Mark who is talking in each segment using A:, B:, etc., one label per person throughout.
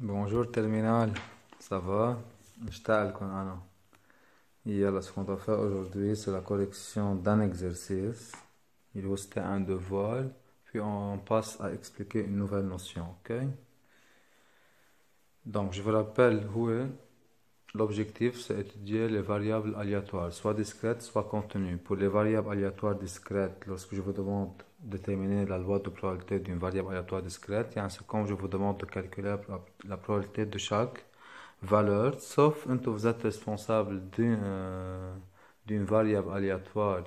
A: Bonjour Terminal, ça va Je ce qu'on doit faire aujourd'hui, c'est la correction d'un exercice. Il restait un devoir. puis on passe à expliquer une nouvelle notion, ok Donc, je vous rappelle où est L'objectif, c'est étudier les variables aléatoires, soit discrètes, soit contenues. Pour les variables aléatoires discrètes, lorsque je vous demande de déterminer la loi de probabilité d'une variable aléatoire discrète, et en comme je vous demande de calculer la probabilité de chaque valeur, sauf quand vous êtes responsable euh, d'une variable aléatoire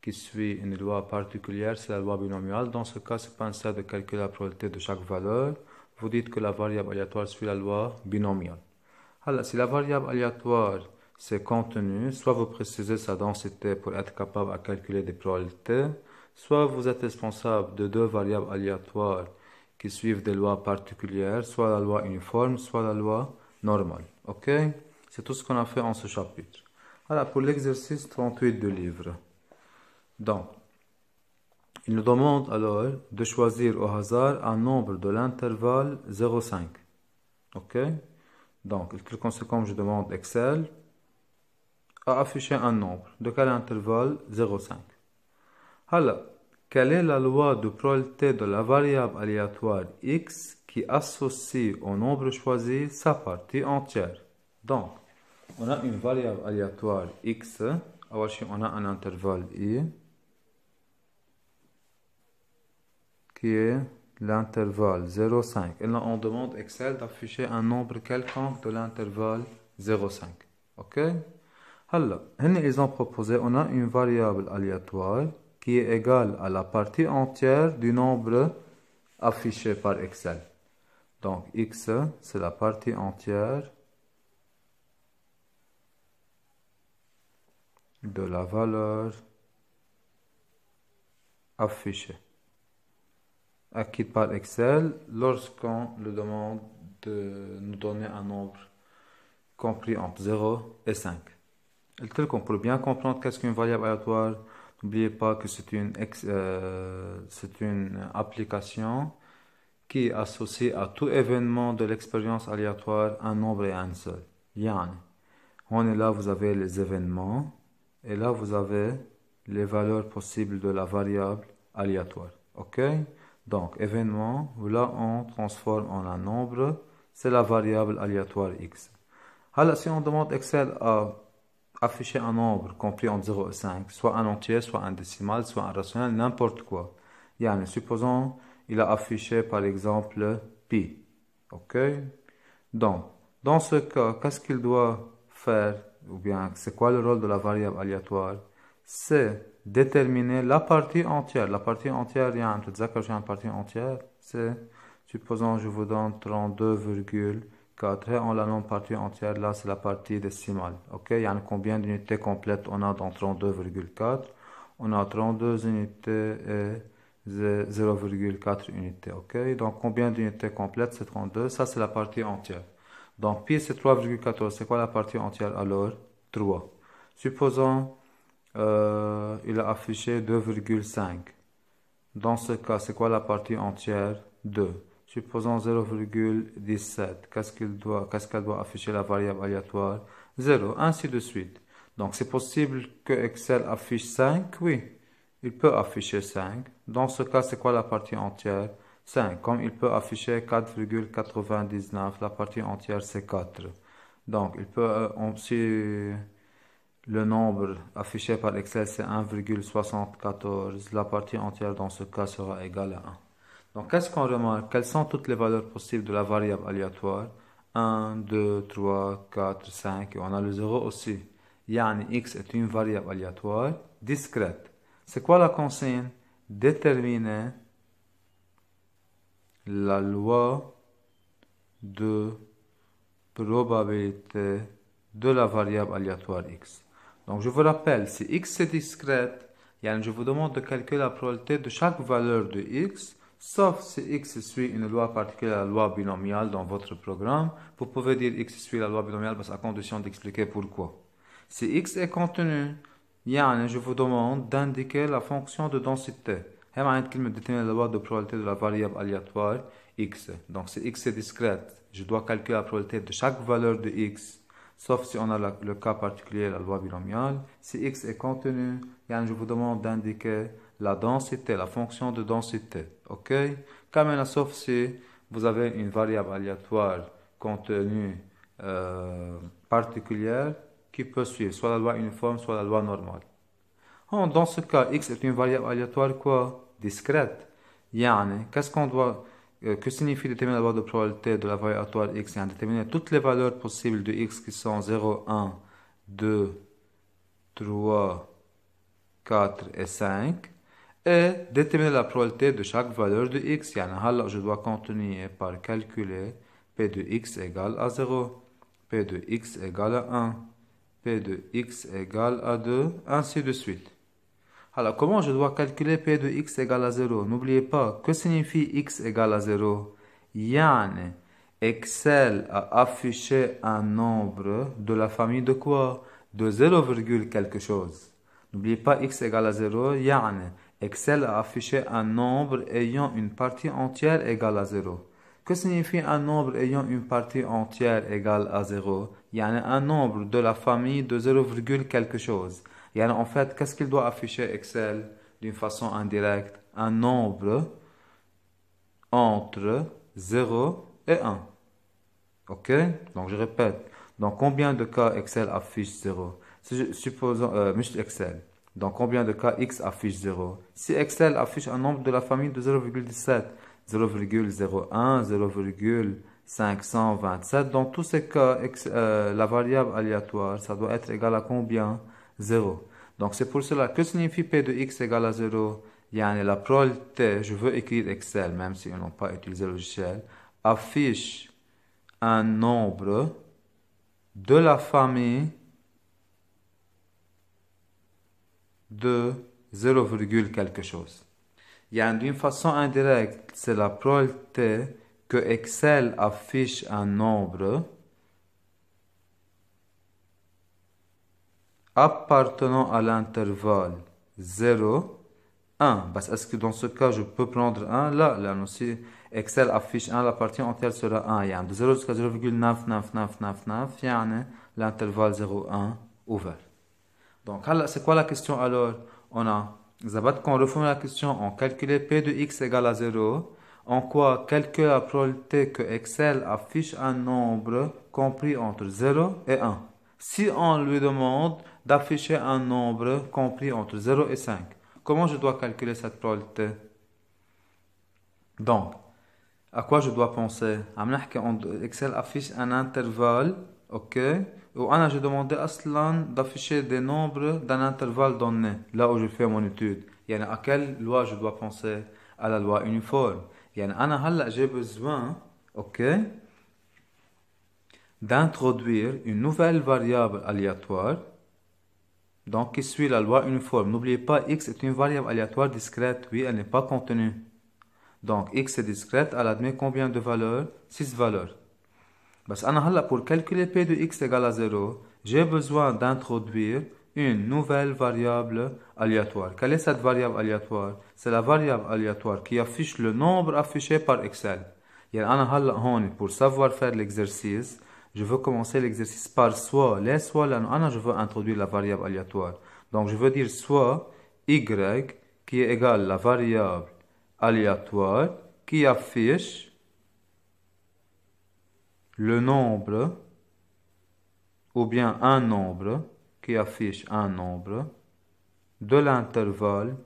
A: qui suit une loi particulière, c'est la loi binomiale. Dans ce cas, si pas nécessaire de calculer la probabilité de chaque valeur. Vous dites que la variable aléatoire suit la loi binomiale. Alors, si la variable aléatoire c'est contenu, soit vous précisez sa densité pour être capable à calculer des probabilités, soit vous êtes responsable de deux variables aléatoires qui suivent des lois particulières, soit la loi uniforme, soit la loi normale. Ok C'est tout ce qu'on a fait en ce chapitre. Alors, pour l'exercice 38 du livre. Donc, il nous demande alors de choisir au hasard un nombre de l'intervalle 0,5. OK donc, clique je demande Excel à afficher un nombre de quel intervalle 0,5. Alors, quelle est la loi de probabilité de la variable aléatoire x qui associe au nombre choisi sa partie entière Donc, on a une variable aléatoire x. Ah, on a un intervalle i qui est l'intervalle 0,5. Et là, on demande Excel d'afficher un nombre quelconque de l'intervalle 0,5. OK Alors, ils ont proposé, on a une variable aléatoire qui est égale à la partie entière du nombre affiché par Excel. Donc, X, c'est la partie entière de la valeur affichée acquis par Excel lorsqu'on le demande de nous donner un nombre compris entre 0 et 5. Et bien comprendre qu'est-ce qu'une variable aléatoire, n'oubliez pas que c'est une, euh, une application qui associe à tout événement de l'expérience aléatoire un nombre et un seul. Yani, on est là, vous avez les événements et là, vous avez les valeurs possibles de la variable aléatoire. OK donc, événement, là on transforme en un nombre, c'est la variable aléatoire x. Alors, si on demande Excel à afficher un nombre compris entre 0 et 5, soit un entier, soit un décimal, soit un rationnel, n'importe quoi. un supposons, il a affiché par exemple pi. OK Donc, dans ce cas, qu'est-ce qu'il doit faire Ou bien, c'est quoi le rôle de la variable aléatoire C'est déterminer la partie entière. La partie entière, il y a une partie entière, c'est, supposons, je vous donne 32,4 et on la non partie entière, là c'est la partie décimale. Ok, il y a combien d'unités complètes on a dans 32,4 On a 32 unités et 0,4 unités. Ok, donc combien d'unités complètes c'est 32, ça c'est la partie entière. Donc pi c'est 3,14, c'est quoi la partie entière alors 3. Supposons euh, il a affiché 2,5. Dans ce cas, c'est quoi la partie entière 2. Supposons 0,17. Qu'est-ce qu'elle doit, afficher la variable aléatoire 0, ainsi de suite. Donc, c'est possible que Excel affiche 5 Oui, il peut afficher 5. Dans ce cas, c'est quoi la partie entière 5. Comme il peut afficher 4,99, la partie entière, c'est 4. Donc, il peut... Euh, le nombre affiché par Excel, c'est 1,74. La partie entière, dans ce cas, sera égale à 1. Donc, qu'est-ce qu'on remarque Quelles sont toutes les valeurs possibles de la variable aléatoire 1, 2, 3, 4, 5. Et on a le 0 aussi. Yani x est une variable aléatoire discrète. C'est quoi la consigne Déterminer la loi de probabilité de la variable aléatoire x. Donc je vous rappelle, si x est discrète, je vous demande de calculer la probabilité de chaque valeur de x, sauf si x suit une loi particulière, la loi binomiale dans votre programme. Vous pouvez dire x suit la loi binomiale parce à condition d'expliquer pourquoi. Si x est contenu, je vous demande d'indiquer la fonction de densité. هي qu'il me la loi de probabilité de la variable aléatoire x. Donc si x est discrète, je dois calculer la probabilité de chaque valeur de x sauf si on a le cas particulier, la loi binomiale. Si x est contenu, je vous demande d'indiquer la densité, la fonction de densité. OK même, sauf si vous avez une variable aléatoire contenue euh, particulière qui peut suivre soit la loi uniforme, soit la loi normale. dans ce cas, x est une variable aléatoire quoi Discrète. Yani, qu'est-ce qu'on doit euh, que signifie déterminer la valeur de probabilité de la variatoire x et déterminer toutes les valeurs possibles de x qui sont 0, 1, 2, 3, 4 et 5 et déterminer la probabilité de chaque valeur de x. je dois continuer par calculer p de x égale à 0, p de x égale à 1, p de x égale à 2, ainsi de suite. Alors, comment je dois calculer P de x égale à 0 N'oubliez pas, que signifie x égale à 0 Yann, Excel a affiché un nombre de la famille de quoi De 0, quelque chose. N'oubliez pas x égale à 0, Yann. Excel a affiché un nombre ayant une partie entière égale à 0. Que signifie un nombre ayant une partie entière égale à 0 Yann, un nombre de la famille de 0, quelque chose. Yani en fait, qu'est-ce qu'il doit afficher Excel d'une façon indirecte Un nombre entre 0 et 1. OK Donc, je répète. Dans combien de cas Excel affiche 0 Supposons, euh, Excel. Dans combien de cas X affiche 0 Si Excel affiche un nombre de la famille de 0,17, 0,01, 0,527, dans tous ces cas, euh, la variable aléatoire, ça doit être égal à combien 0. Donc c'est pour cela que signifie P de x égale à 0 Yani la probabilité, je veux écrire Excel, même si ils n'ont pas utilisé le logiciel, affiche un nombre de la famille de 0, quelque chose. a d'une façon indirecte, c'est la probabilité que Excel affiche un nombre appartenant à l'intervalle 0, 1. est-ce que dans ce cas, je peux prendre 1 Là, si Excel affiche 1, la partie entière sera 1. a de 0 jusqu'à 0,99999, l'intervalle 0, 1 ouvert. Donc, c'est quoi la question alors On a, Zabat, reforme la question, on calcule P de X égale à 0, en quoi calcule la probabilité que Excel affiche un nombre compris entre 0 et 1. Si on lui demande d'afficher un nombre compris entre 0 et 5, comment je dois calculer cette probabilité Donc, à quoi je dois penser Excel affiche un intervalle, ok Ou je j'ai demandé cela d'afficher des nombres d'un intervalle donné là où je fais mon étude يعني à quelle loi je dois penser à la loi uniforme يعني أنا j'ai besoin ok d'introduire une nouvelle variable aléatoire donc qui suit la loi uniforme. N'oubliez pas, x est une variable aléatoire discrète. Oui, elle n'est pas contenue. Donc, x est discrète. Elle admet combien de valeurs 6 valeurs. Parce pour calculer p de x égale à 0, j'ai besoin d'introduire une nouvelle variable aléatoire. Quelle est cette variable aléatoire C'est la variable aléatoire qui affiche le nombre affiché par Excel. Pour savoir faire l'exercice, je veux commencer l'exercice par soit. Les soit, là, je veux introduire la variable aléatoire. Donc, je veux dire soit y qui est égal à la variable aléatoire qui affiche le nombre ou bien un nombre qui affiche un nombre de l'intervalle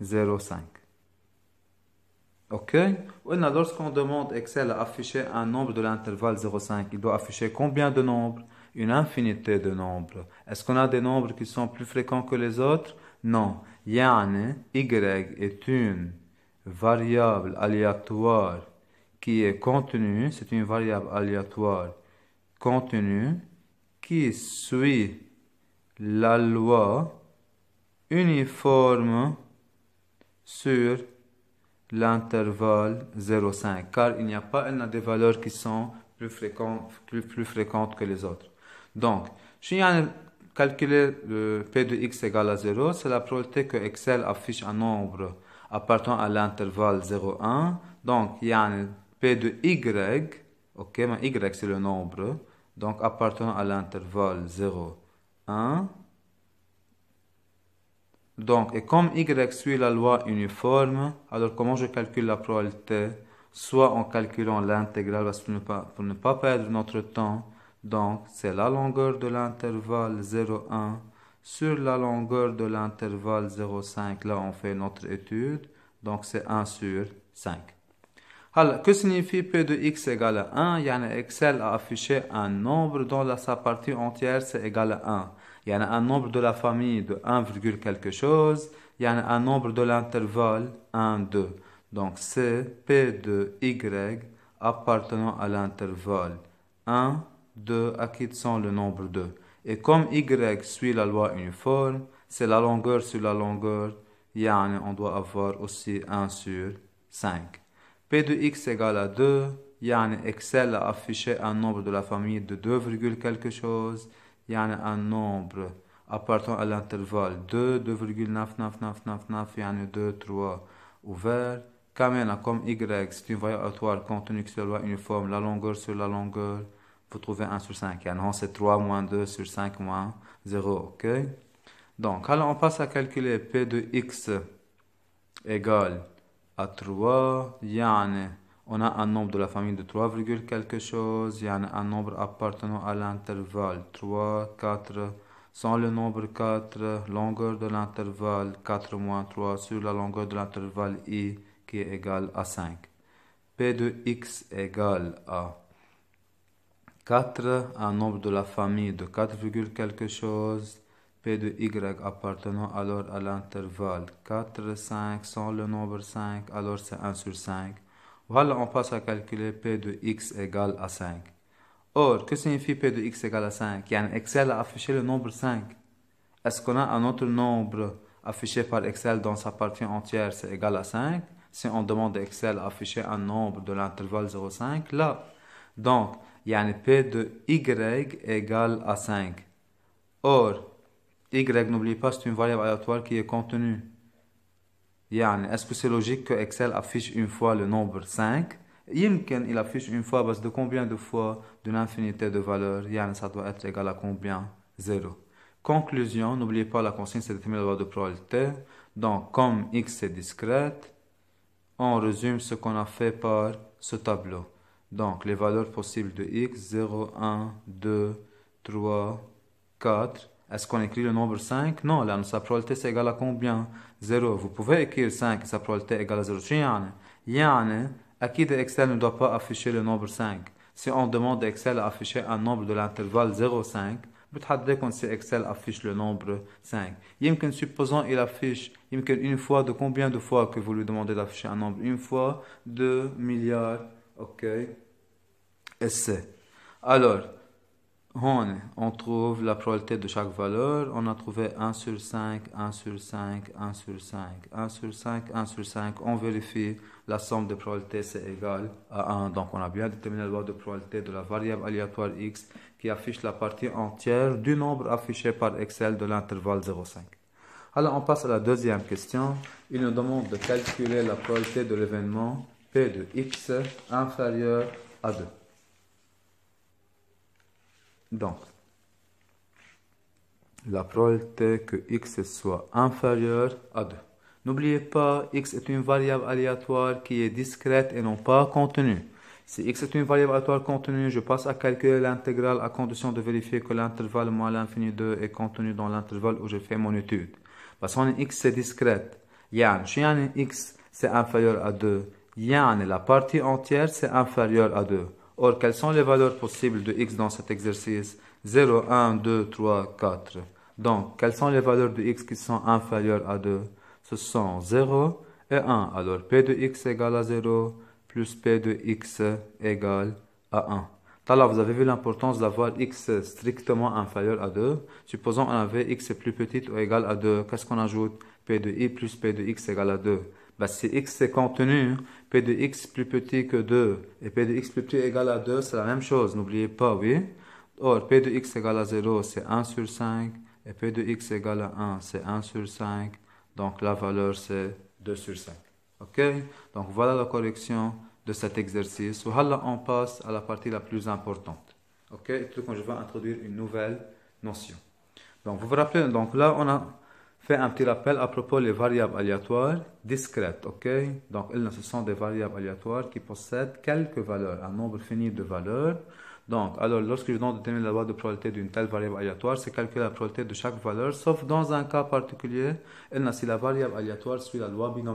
A: 0,5. OK Lorsqu'on demande Excel à afficher un nombre de l'intervalle 0,5, il doit afficher combien de nombres Une infinité de nombres. Est-ce qu'on a des nombres qui sont plus fréquents que les autres Non. Yani, Y est une variable aléatoire qui est contenue, c'est une variable aléatoire contenue qui suit la loi uniforme sur l'intervalle 0,5 car il n'y a pas des valeurs qui sont plus fréquentes, plus, fréquentes que les autres. Donc, si on calcule le P de x égale à 0, c'est la probabilité que Excel affiche un nombre appartenant à l'intervalle 0,1. Donc, il y a un P de y, ok, mais y c'est le nombre, donc appartenant à l'intervalle 0,1. Donc, et comme y suit la loi uniforme, alors comment je calcule la probabilité Soit en calculant l'intégrale, pour ne pas perdre notre temps, donc c'est la longueur de l'intervalle 0,1 sur la longueur de l'intervalle 0,5. Là, on fait notre étude, donc c'est 1 sur 5. Alors, que signifie P de x égale à 1 Yann Excel a affiché un nombre dont la, sa partie entière c'est égal à 1. Il y a un nombre de la famille de 1, quelque chose. Il y a un nombre de l'intervalle 1, 2. Donc c'est P de Y appartenant à l'intervalle 1, 2, à qui sont le nombre 2. Et comme Y suit la loi uniforme, c'est la longueur sur la longueur, yani on doit avoir aussi 1 sur 5. P de X égale à 2, yani Excel a affiché un nombre de la famille de 2, quelque chose a un nombre appartenant à l'intervalle 2, 2,9999, yani 2, 3, ouvert. comme y, c'est une variable aléatoire contenue que la loi uniforme, la longueur sur la longueur, vous trouvez 1 sur 5. Yani c'est 3 moins 2 sur 5 moins 0, ok Donc, alors on passe à calculer P de x égale à 3, yani on a un nombre de la famille de 3, quelque chose, il y a un nombre appartenant à l'intervalle 3, 4, sans le nombre 4, longueur de l'intervalle 4 moins 3 sur la longueur de l'intervalle i qui est égale à 5. P de x égale à 4, un nombre de la famille de 4, quelque chose, P de y appartenant alors à l'intervalle 4, 5, sans le nombre 5, alors c'est 1 sur 5. Voilà, on passe à calculer P de x égale à 5. Or, que signifie P de x égale à 5 un Excel à afficher le nombre 5. Est-ce qu'on a un autre nombre affiché par Excel dans sa partie entière, c'est égal à 5 Si on demande à Excel afficher un nombre de l'intervalle 0,5, là. Donc, il y un P de y égale à 5. Or, y, n'oublie pas, c'est une variable aléatoire qui est contenue. Est-ce que c'est logique que Excel affiche une fois le nombre 5 il affiche une fois parce de combien de fois d'une infinité de valeurs ça doit être égal à combien 0. Conclusion, n'oubliez pas la consigne, c'est déterminer la loi de probabilité. Donc, comme x est discrète, on résume ce qu'on a fait par ce tableau. Donc, les valeurs possibles de x, 0, 1, 2, 3, 4, est-ce qu'on écrit le nombre 5 Non, là, sa probabilité c'est égal à combien 0. Vous pouvez écrire 5 sa probabilité est égale à 0. يعني يعني de Excel ne doit pas afficher le nombre 5. Si on demande à Excel d'afficher un nombre de l'intervalle 0,5, vous qu'on sait Excel affiche le nombre 5. supposons il affiche une fois de combien de fois que vous lui demandez d'afficher un nombre Une fois, 2 milliards, ok, et c'est. Alors, on, trouve la probabilité de chaque valeur. On a trouvé 1 sur 5, 1 sur 5, 1 sur 5, 1 sur 5, 1 sur 5. On vérifie la somme de probabilités c'est égal à 1. Donc on a bien déterminé la loi de probabilité de la variable aléatoire x qui affiche la partie entière du nombre affiché par Excel de l'intervalle 0,5. Alors on passe à la deuxième question. Il nous demande de calculer la probabilité de l'événement P de x inférieur à 2. Donc, la probabilité que x soit inférieur à 2. N'oubliez pas, x est une variable aléatoire qui est discrète et non pas contenue. Si x est une variable aléatoire contenue, je passe à calculer l'intégrale à condition de vérifier que l'intervalle moins l'infini 2 est contenu dans l'intervalle où je fais mon étude. Parce qu'on x c'est discrète. yann, si يعني x c'est inférieur à 2 yann la partie entière c'est inférieur à 2 Or, quelles sont les valeurs possibles de x dans cet exercice 0, 1, 2, 3, 4. Donc, quelles sont les valeurs de x qui sont inférieures à 2 Ce sont 0 et 1. Alors, p de x égale à 0 plus p de x égale à 1. Là, vous avez vu l'importance d'avoir x strictement inférieur à 2. Supposons qu'on avait x plus petit ou égal à 2. Qu'est-ce qu'on ajoute p de i plus p de x égale à 2 bah, si x est contenu, hein. p de x plus petit que 2 et p de x plus petit égal à 2, c'est la même chose, n'oubliez pas, oui. Or, p de x égale à 0, c'est 1 sur 5, et p de x égale à 1, c'est 1 sur 5, donc la valeur c'est 2 sur 5. OK Donc voilà la correction de cet exercice. Voilà, on passe à la partie la plus importante. OK Tout je vais introduire une nouvelle notion. Donc vous vous rappelez, donc là on a fait un petit rappel à propos des variables aléatoires discrètes, ok Donc, elles, ce sont des variables aléatoires qui possèdent quelques valeurs, un nombre fini de valeurs. Donc, alors, lorsque je dois déterminer la loi de probabilité d'une telle variable aléatoire, c'est calculer la probabilité de chaque valeur, sauf dans un cas particulier, elle, si la variable aléatoire suit la loi binomiale.